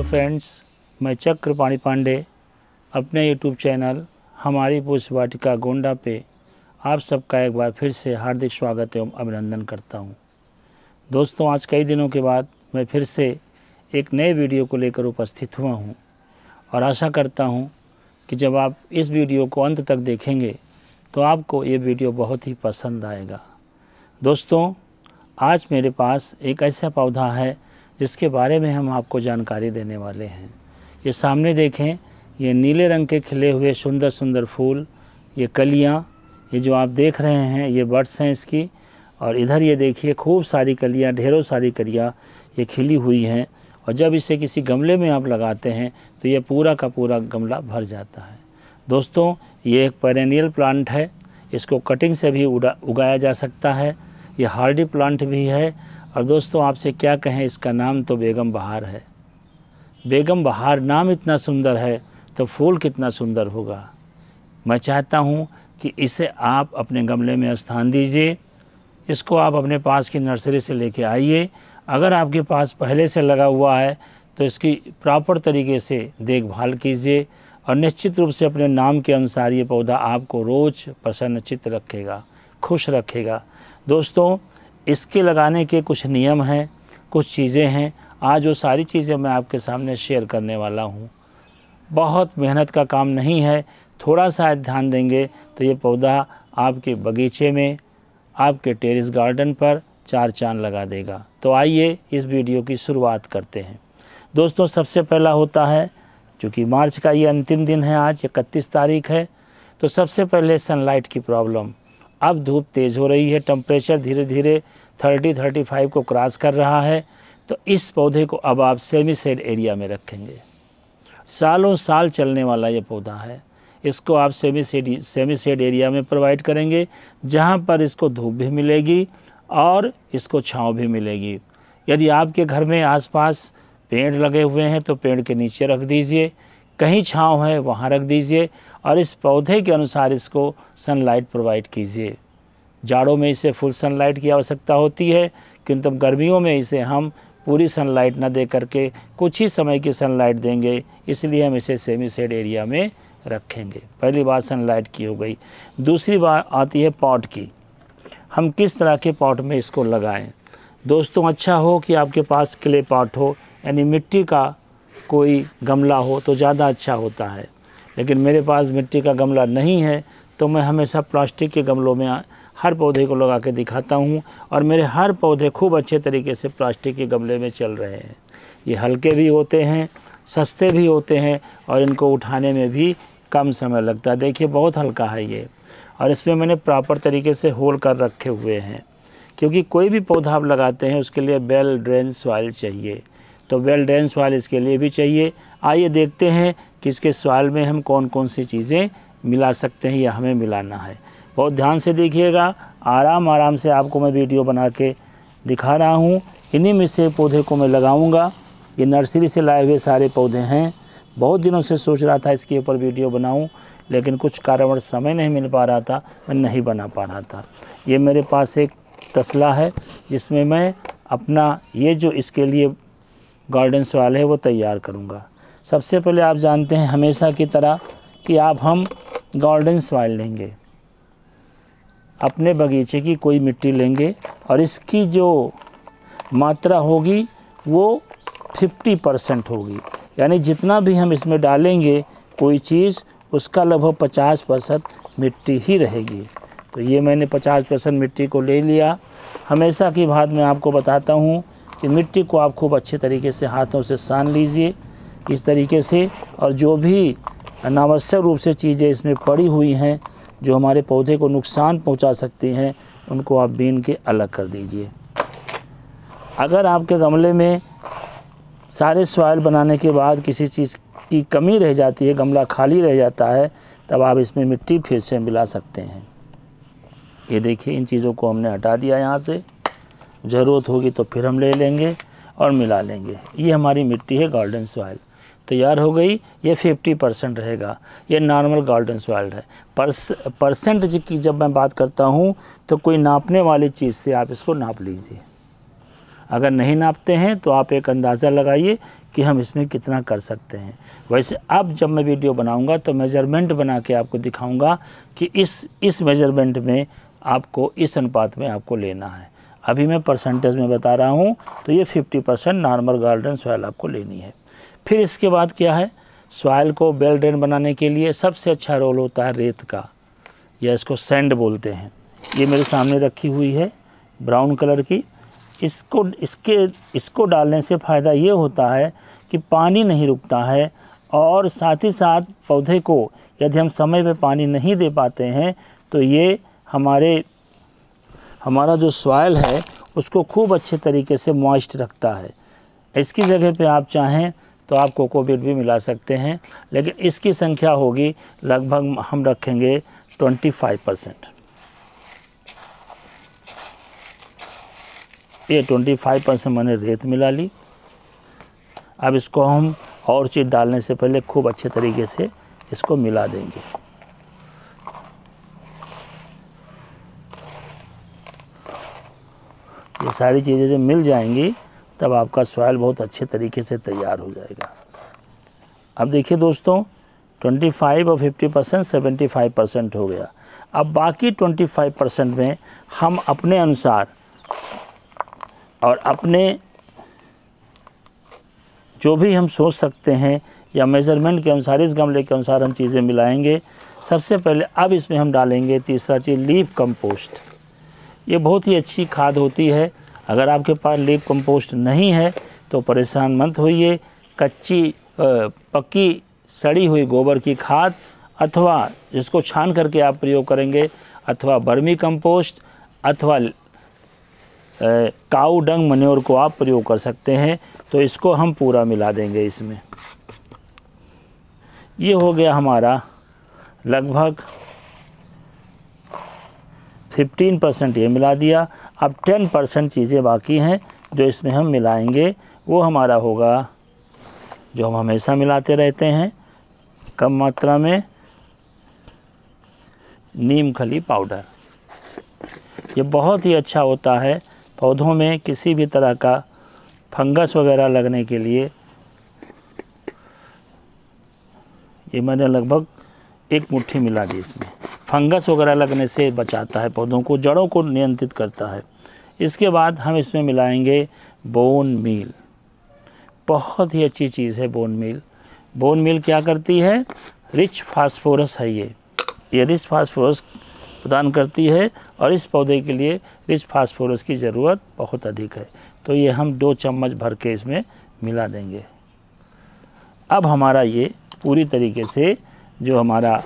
Hello friends मैं चक्रपाणी पांडे अपने YouTube channel हमारी पुष्प वाटिका गोंडा पे आप सबका एक बार फिर से हार्दिक स्वागत एवं अभिनंदन करता हूं। दोस्तों आज कई दिनों के बाद मैं फिर से एक नए वीडियो को लेकर उपस्थित हुआ हूं और आशा करता हूं कि जब आप इस वीडियो को अंत तक देखेंगे तो आपको ये वीडियो बहुत ही पसंद आएगा दोस्तों आज मेरे पास एक ऐसा पौधा है जिसके बारे में हम आपको जानकारी देने वाले हैं ये सामने देखें ये नीले रंग के खिले हुए सुंदर सुंदर फूल ये कलियाँ ये जो आप देख रहे हैं ये बर्ड्स हैं इसकी और इधर ये देखिए खूब सारी कलियाँ ढेरों सारी कलियाँ ये खिली हुई हैं और जब इसे किसी गमले में आप लगाते हैं तो ये पूरा का पूरा गमला भर जाता है दोस्तों ये एक पेरेनियल प्लांट है इसको कटिंग से भी उड़ा उगाया जा सकता है ये हार्डी प्लांट भी है और दोस्तों आपसे क्या कहें इसका नाम तो बेगम बहार है बेगम बहार नाम इतना सुंदर है तो फूल कितना सुंदर होगा मैं चाहता हूँ कि इसे आप अपने गमले में स्थान दीजिए इसको आप अपने पास की नर्सरी से लेके आइए अगर आपके पास पहले से लगा हुआ है तो इसकी प्रॉपर तरीके से देखभाल कीजिए और निश्चित रूप से अपने नाम के अनुसार ये पौधा आपको रोज़ प्रसन्न चित्त रखेगा खुश रखेगा दोस्तों इसके लगाने के कुछ नियम हैं कुछ चीज़ें हैं आज वो सारी चीज़ें मैं आपके सामने शेयर करने वाला हूँ बहुत मेहनत का काम नहीं है थोड़ा सा ध्यान देंगे तो ये पौधा आपके बगीचे में आपके टेरिस गार्डन पर चार चांद लगा देगा तो आइए इस वीडियो की शुरुआत करते हैं दोस्तों सबसे पहला होता है चूँकि मार्च का ये अंतिम दिन है आज इकतीस तारीख है तो सबसे पहले सनलाइट की प्रॉब्लम अब धूप तेज़ हो रही है टम्परेचर धीरे धीरे 30 35 को क्रॉस कर रहा है तो इस पौधे को अब आप सेमी सेड एरिया में रखेंगे सालों साल चलने वाला ये पौधा है इसको आप semi shade semi shade area में प्रोवाइड करेंगे जहाँ पर इसको धूप भी मिलेगी और इसको छाँव भी मिलेगी यदि आपके घर में आसपास पेड़ लगे हुए हैं तो पेड़ के नीचे रख दीजिए कहीं छाँव है वहाँ रख दीजिए और इस पौधे के अनुसार इसको सनलाइट प्रोवाइड कीजिए जाड़ों में इसे फुल सनलाइट की आवश्यकता होती है किंतु गर्मियों में इसे हम पूरी सनलाइट ना दे करके कुछ ही समय की सनलाइट देंगे इसलिए हम इसे सेमी सेड एरिया में रखेंगे पहली बात सनलाइट की हो गई दूसरी बात आती है पॉट की हम किस तरह के पॉट में इसको लगाएं दोस्तों अच्छा हो कि आपके पास क्ले पॉट हो यानी मिट्टी का कोई गमला हो तो ज़्यादा अच्छा होता है लेकिन मेरे पास मिट्टी का गमला नहीं है तो मैं हमेशा प्लास्टिक के गमलों में हर पौधे को लगा के दिखाता हूँ और मेरे हर पौधे खूब अच्छे तरीके से प्लास्टिक के गमले में चल रहे हैं ये हल्के भी होते हैं सस्ते भी होते हैं और इनको उठाने में भी कम समय लगता है देखिए बहुत हल्का है ये और इसमें मैंने प्रॉपर तरीके से होल कर रखे हुए हैं क्योंकि कोई भी पौधा आप लगाते हैं उसके लिए वेल ड्रेन सॉइल चाहिए तो वेल ड्रेन सॉइल इसके लिए भी चाहिए आइए देखते हैं कि इसके सवाल में हम कौन कौन सी चीज़ें मिला सकते हैं या हमें मिलाना है बहुत ध्यान से देखिएगा आराम आराम से आपको मैं वीडियो बना के दिखा रहा हूँ इन्हीं में से पौधे को मैं लगाऊँगा ये नर्सरी से लाए हुए सारे पौधे हैं बहुत दिनों से सोच रहा था इसके ऊपर वीडियो बनाऊं लेकिन कुछ कारण समय नहीं मिल पा रहा था मैं नहीं बना पा रहा था ये मेरे पास एक तसला है जिसमें मैं अपना ये जो इसके लिए गार्डन सवाल है वो तैयार करूँगा सबसे पहले आप जानते हैं हमेशा की तरह कि आप हम गार्डन सॉइल लेंगे अपने बगीचे की कोई मिट्टी लेंगे और इसकी जो मात्रा होगी वो 50 परसेंट होगी यानी जितना भी हम इसमें डालेंगे कोई चीज़ उसका लगभग 50 परसेंट मिट्टी ही रहेगी तो ये मैंने 50 परसेंट मिट्टी को ले लिया हमेशा की बात मैं आपको बताता हूँ कि मिट्टी को आप खूब अच्छे तरीके से हाथों से सान लीजिए इस तरीके से और जो भी अनावश्यक रूप से चीज़ें इसमें पड़ी हुई हैं जो हमारे पौधे को नुकसान पहुंचा सकती हैं उनको आप बीन के अलग कर दीजिए अगर आपके गमले में सारे सॉयल बनाने के बाद किसी चीज़ की कमी रह जाती है गमला खाली रह जाता है तब आप इसमें मिट्टी फिर से मिला सकते हैं ये देखिए इन चीज़ों को हमने हटा दिया यहाँ से ज़रूरत होगी तो फिर हम ले लेंगे और मिला लेंगे ये हमारी मिट्टी है गार्डन सॉयल तैयार हो गई ये 50 परसेंट रहेगा ये नॉर्मल गार्डन सॉइल्ड है परस परसेंट की जब मैं बात करता हूँ तो कोई नापने वाली चीज़ से आप इसको नाप लीजिए अगर नहीं नापते हैं तो आप एक अंदाज़ा लगाइए कि हम इसमें कितना कर सकते हैं वैसे अब जब मैं वीडियो बनाऊँगा तो मेज़रमेंट बना के आपको दिखाऊँगा कि इस इस मेज़रमेंट में आपको इस अनुपात में आपको लेना है अभी मैं परसेंटेज में बता रहा हूँ तो ये 50 परसेंट नॉर्मल गार्डन सॉइल आपको लेनी है फिर इसके बाद क्या है सॉइल को बेल ड्रेन बनाने के लिए सबसे अच्छा रोल होता है रेत का या इसको सैंड बोलते हैं ये मेरे सामने रखी हुई है ब्राउन कलर की इसको इसके इसको डालने से फ़ायदा ये होता है कि पानी नहीं रुकता है और साथ ही साथ पौधे को यदि हम समय पे पानी नहीं दे पाते हैं तो ये हमारे हमारा जो सॉइल है उसको खूब अच्छे तरीके से मॉइस्ट रखता है इसकी जगह पे आप चाहें तो आप कोकोबीट भी मिला सकते हैं लेकिन इसकी संख्या होगी लगभग हम रखेंगे ट्वेंटी फाइव परसेंट ये ट्वेंटी फाइव परसेंट मैंने रेत मिला ली अब इसको हम और चीज़ डालने से पहले खूब अच्छे तरीके से इसको मिला देंगे ये सारी चीज़ें जब मिल जाएंगी तब आपका सॉयल बहुत अच्छे तरीके से तैयार हो जाएगा अब देखिए दोस्तों 25 और 50 परसेंट सेवेंटी परसेंट हो गया अब बाकी 25 परसेंट में हम अपने अनुसार और अपने जो भी हम सोच सकते हैं या मेज़रमेंट के अनुसार इस गमले के अनुसार हम चीज़ें मिलाएंगे सबसे पहले अब इसमें हम डालेंगे तीसरा चीज़ लीफ कंपोस्ट ये बहुत ही अच्छी खाद होती है अगर आपके पास लीप कंपोस्ट नहीं है तो परेशान मत होइए कच्ची पक्की सड़ी हुई गोबर की खाद अथवा जिसको छान करके आप प्रयोग करेंगे अथवा बर्मी कंपोस्ट अथवा काऊ डंग मन्योर को आप प्रयोग कर सकते हैं तो इसको हम पूरा मिला देंगे इसमें ये हो गया हमारा लगभग फिफ्टीन परसेंट ये मिला दिया अब टेन परसेंट चीज़ें बाकी हैं जो इसमें हम मिलाएंगे वो हमारा होगा जो हम हमेशा मिलाते रहते हैं कम मात्रा में नीम खली पाउडर ये बहुत ही अच्छा होता है पौधों में किसी भी तरह का फंगस वगैरह लगने के लिए ये मैंने लगभग एक मुट्ठी मिला दी इसमें फंगस वगैरह लगने से बचाता है पौधों को जड़ों को नियंत्रित करता है इसके बाद हम इसमें मिलाएंगे बोन मील बहुत ही अच्छी चीज़ है बोन मील बोन मील क्या करती है रिच फास्फोरस है ये ये रिच फास्फोरस प्रदान करती है और इस पौधे के लिए रिच फास्फोरस की ज़रूरत बहुत अधिक है तो ये हम दो चम्मच भर के इसमें मिला देंगे अब हमारा ये पूरी तरीके से जो हमारा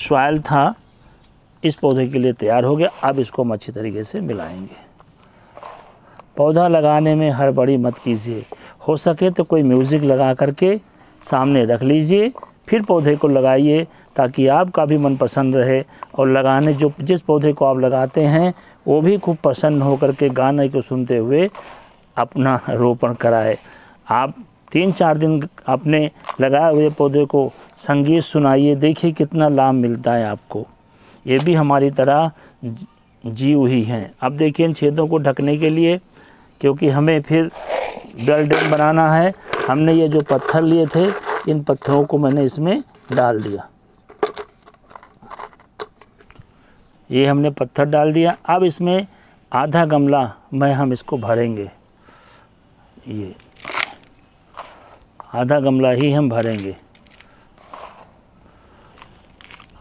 सॉयल था इस पौधे के लिए तैयार हो गया अब इसको हम अच्छी तरीके से मिलाएंगे पौधा लगाने में हर बड़ी मत कीजिए हो सके तो कोई म्यूज़िक लगा करके सामने रख लीजिए फिर पौधे को लगाइए ताकि आपका भी मन प्रसन्न रहे और लगाने जो जिस पौधे को आप लगाते हैं वो भी खूब प्रसन्न होकर के गाने को सुनते हुए अपना रोपण कराए आप तीन चार दिन आपने लगाए हुए पौधे को संगीत सुनाइए देखिए कितना लाभ मिलता है आपको ये भी हमारी तरह जीव ही हैं अब देखिए इन छेदों को ढकने के लिए क्योंकि हमें फिर डल डैम बनाना है हमने ये जो पत्थर लिए थे इन पत्थरों को मैंने इसमें डाल दिया ये हमने पत्थर डाल दिया अब इसमें आधा गमला में हम इसको भरेंगे ये आधा गमला ही हम भरेंगे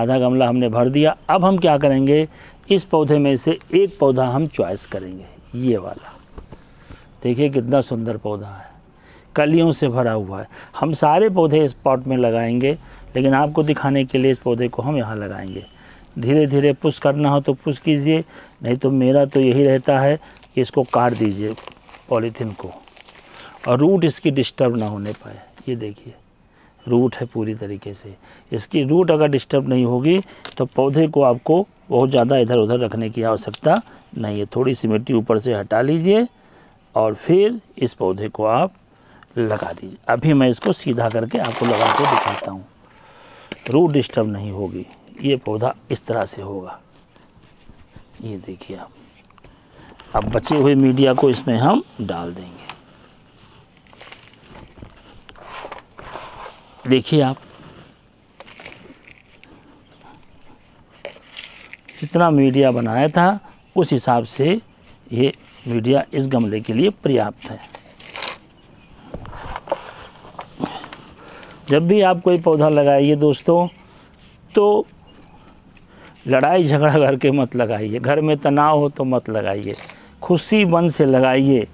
आधा गमला हमने भर दिया अब हम क्या करेंगे इस पौधे में से एक पौधा हम चॉइस करेंगे ये वाला देखिए कितना सुंदर पौधा है कलियों से भरा हुआ है हम सारे पौधे इस पॉट में लगाएंगे लेकिन आपको दिखाने के लिए इस पौधे को हम यहाँ लगाएंगे धीरे धीरे पुश करना हो तो पुश कीजिए नहीं तो मेरा तो यही रहता है कि इसको काट दीजिए पॉलीथीन को और रूट इसकी डिस्टर्ब ना होने पाए ये देखिए रूट है पूरी तरीके से इसकी रूट अगर डिस्टर्ब नहीं होगी तो पौधे को आपको बहुत ज़्यादा इधर उधर रखने की आवश्यकता नहीं है थोड़ी सी मिट्टी ऊपर से हटा लीजिए और फिर इस पौधे को आप लगा दीजिए अभी मैं इसको सीधा करके आपको लगा के दिखाता हूँ रूट डिस्टर्ब नहीं होगी ये पौधा इस तरह से होगा ये देखिए आप अब बचे हुए मीडिया को इसमें हम डाल देंगे देखिए आप जितना मीडिया बनाया था उस हिसाब से ये मीडिया इस गमले के लिए पर्याप्त है जब भी आप कोई पौधा लगाइए दोस्तों तो लड़ाई झगड़ा करके मत लगाइए घर में तनाव हो तो मत लगाइए खुशी मन से लगाइए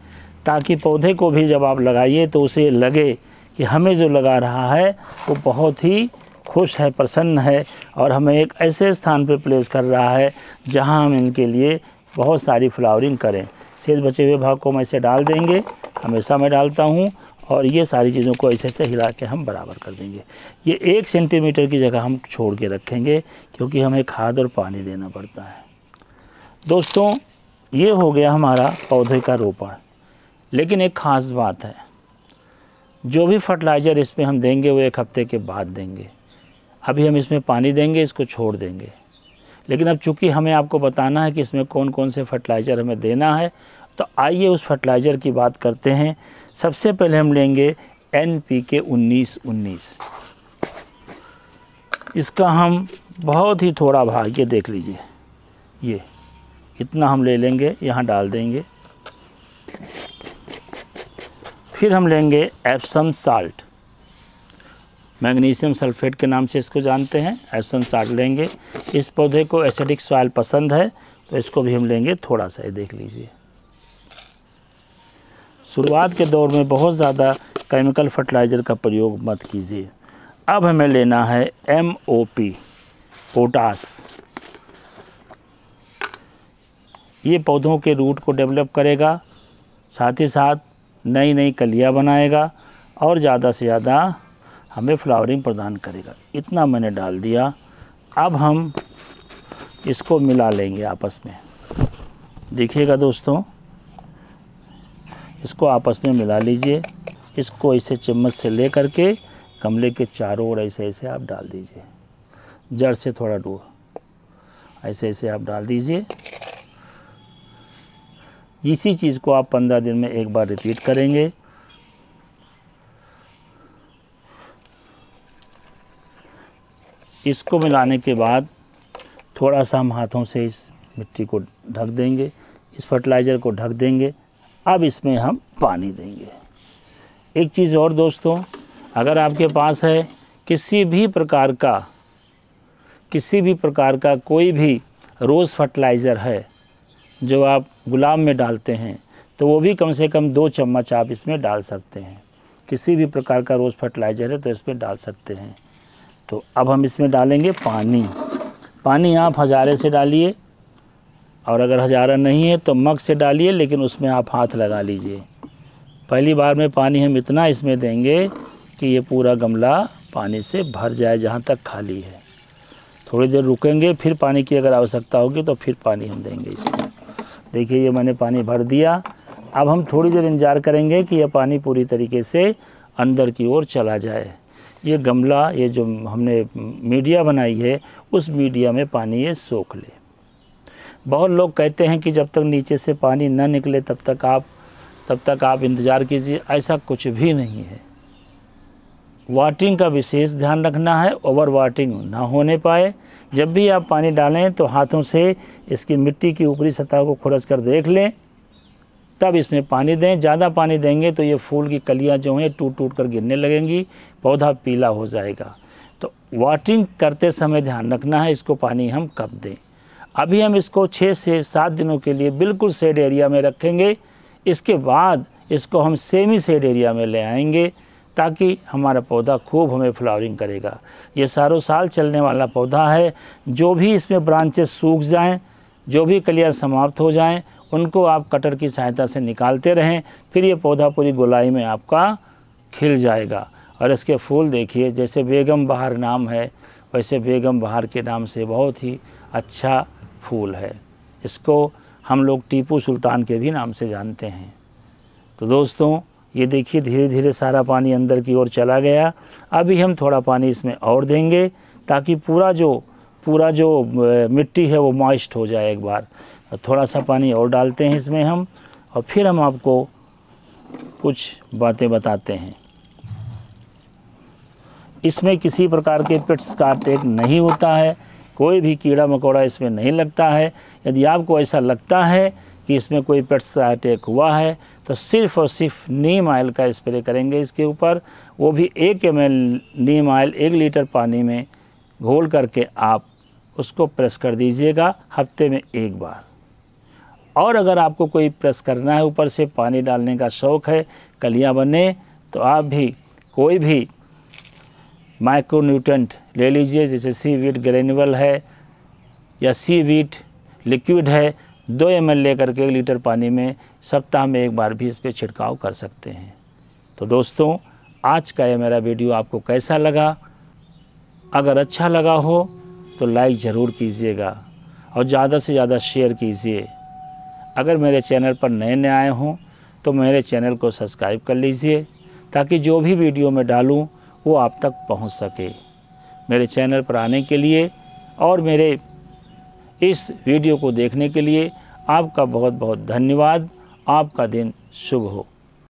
ताकि पौधे को भी जब आप लगाइए तो उसे लगे कि हमें जो लगा रहा है वो बहुत ही खुश है प्रसन्न है और हमें एक ऐसे स्थान पर प्लेस कर रहा है जहाँ हम इनके लिए बहुत सारी फ्लावरिंग करें शेष बचे हुए भाग को हम ऐसे डाल देंगे हमेशा मैं डालता हूँ और ये सारी चीज़ों को ऐसे ऐसे हिला के हम बराबर कर देंगे ये एक सेंटीमीटर की जगह हम छोड़ के रखेंगे क्योंकि हमें खाद और पानी देना पड़ता है दोस्तों ये हो गया हमारा पौधे का रोपण लेकिन एक ख़ास बात है जो भी फर्टिलाइज़र इसमें हम देंगे वो एक हफ़्ते के बाद देंगे अभी हम इसमें पानी देंगे इसको छोड़ देंगे लेकिन अब चूंकि हमें आपको बताना है कि इसमें कौन कौन से फर्टिलाइज़र हमें देना है तो आइए उस फर्टिलाइज़र की बात करते हैं सबसे पहले हम लेंगे एन पी के उन्नीस उन्नीस इसका हम बहुत ही थोड़ा भाग ये देख लीजिए ये इतना हम ले लेंगे यहाँ डाल देंगे फिर हम लेंगे एप्सम साल्ट मैग्नीशियम सल्फेट के नाम से इसको जानते हैं एप्सम साल्ट लेंगे इस पौधे को एसिडिक सॉयल पसंद है तो इसको भी हम लेंगे थोड़ा सा ये देख लीजिए शुरुआत के दौर में बहुत ज़्यादा केमिकल फर्टिलाइज़र का प्रयोग मत कीजिए अब हमें लेना है एम ओ पी पोटास ये पौधों के रूट को डेवलप करेगा साथ ही साथ नई नई कलियाँ बनाएगा और ज़्यादा से ज़्यादा हमें फ्लावरिंग प्रदान करेगा इतना मैंने डाल दिया अब हम इसको मिला लेंगे आपस में देखिएगा दोस्तों इसको आपस में मिला लीजिए इसको ऐसे चम्मच से ले करके गमले के चारों ओर ऐसे ऐसे आप डाल दीजिए जड़ से थोड़ा दूर ऐसे ऐसे आप डाल दीजिए इसी चीज़ को आप पंद्रह दिन में एक बार रिपीट करेंगे इसको मिलाने के बाद थोड़ा सा हम हाथों से इस मिट्टी को ढक देंगे इस फर्टिलाइज़र को ढक देंगे अब इसमें हम पानी देंगे एक चीज़ और दोस्तों अगर आपके पास है किसी भी प्रकार का किसी भी प्रकार का कोई भी रोज़ फर्टिलाइज़र है जो आप गुलाब में डालते हैं तो वो भी कम से कम दो चम्मच आप इसमें डाल सकते हैं किसी भी प्रकार का रोज़ फर्टिलाइज़र है तो इसमें डाल सकते हैं तो अब हम इसमें डालेंगे पानी पानी आप हज़ारे से डालिए और अगर हज़ारा नहीं है तो मग से डालिए लेकिन उसमें आप हाथ लगा लीजिए पहली बार में पानी हम इतना इसमें देंगे कि ये पूरा गमला पानी से भर जाए जहाँ तक खाली है थोड़ी देर रुकेंगे फिर पानी की अगर आवश्यकता होगी तो फिर पानी हम देंगे इसमें देखिए ये मैंने पानी भर दिया अब हम थोड़ी देर इंतजार करेंगे कि यह पानी पूरी तरीके से अंदर की ओर चला जाए ये गमला ये जो हमने मीडिया बनाई है उस मीडिया में पानी ये सोख ले बहुत लोग कहते हैं कि जब तक नीचे से पानी ना निकले तब तक आप तब तक आप इंतज़ार कीजिए ऐसा कुछ भी नहीं है वाटरिंग का विशेष ध्यान रखना है ओवर वाटरिंग ना होने पाए जब भी आप पानी डालें तो हाथों से इसकी मिट्टी की ऊपरी सतह को खुरच कर देख लें तब इसमें पानी दें ज़्यादा पानी देंगे तो ये फूल की कलियाँ जो हैं टूट टूट कर गिरने लगेंगी पौधा पीला हो जाएगा तो वाटरिंग करते समय ध्यान रखना है इसको पानी हम कब दें अभी हम इसको छः से सात दिनों के लिए बिल्कुल सेड एरिया में रखेंगे इसके बाद इसको हम सेमी सेड एरिया में ले आएंगे ताकि हमारा पौधा खूब हमें फ्लावरिंग करेगा ये सारों साल चलने वाला पौधा है जो भी इसमें ब्रांचेस सूख जाएं, जो भी कलियाँ समाप्त हो जाएँ उनको आप कटर की सहायता से निकालते रहें फिर ये पौधा पूरी गोलाई में आपका खिल जाएगा और इसके फूल देखिए जैसे बेगम बहार नाम है वैसे बेगम बहार के नाम से बहुत ही अच्छा फूल है इसको हम लोग टीपू सुल्तान के भी नाम से जानते हैं तो दोस्तों ये देखिए धीरे धीरे सारा पानी अंदर की ओर चला गया अभी हम थोड़ा पानी इसमें और देंगे ताकि पूरा जो पूरा जो मिट्टी है वो मॉइस्ट हो जाए एक बार थोड़ा सा पानी और डालते हैं इसमें हम और फिर हम आपको कुछ बातें बताते हैं इसमें किसी प्रकार के पिट्स का अटैक नहीं होता है कोई भी कीड़ा मकोड़ा इसमें नहीं लगता है यदि आपको ऐसा लगता है कि इसमें कोई पेट्स अटैक हुआ है तो सिर्फ़ और सिर्फ नीम आयल का स्प्रे करेंगे इसके ऊपर वो भी एक एम नीम आयल एक लीटर पानी में घोल करके आप उसको प्रेस कर दीजिएगा हफ्ते में एक बार और अगर आपको कोई प्रेस करना है ऊपर से पानी डालने का शौक़ है कलियाँ बने तो आप भी कोई भी माइक्रोन्यूट्रेंट ले लीजिए जैसे सी वीट ग्रेनुअल है या सी वीट लिक्विड है दो एम एल लेकर के एक लीटर पानी में सप्ताह में एक बार भी इस पर छिड़काव कर सकते हैं तो दोस्तों आज का ये मेरा वीडियो आपको कैसा लगा अगर अच्छा लगा हो तो लाइक ज़रूर कीजिएगा और ज़्यादा से ज़्यादा शेयर कीजिए अगर मेरे चैनल पर नए नए आए हों तो मेरे चैनल को सब्सक्राइब कर लीजिए ताकि जो भी वीडियो मैं डालूँ वो आप तक पहुँच सके मेरे चैनल पर आने के लिए और मेरे इस वीडियो को देखने के लिए आपका बहुत बहुत धन्यवाद आपका दिन शुभ हो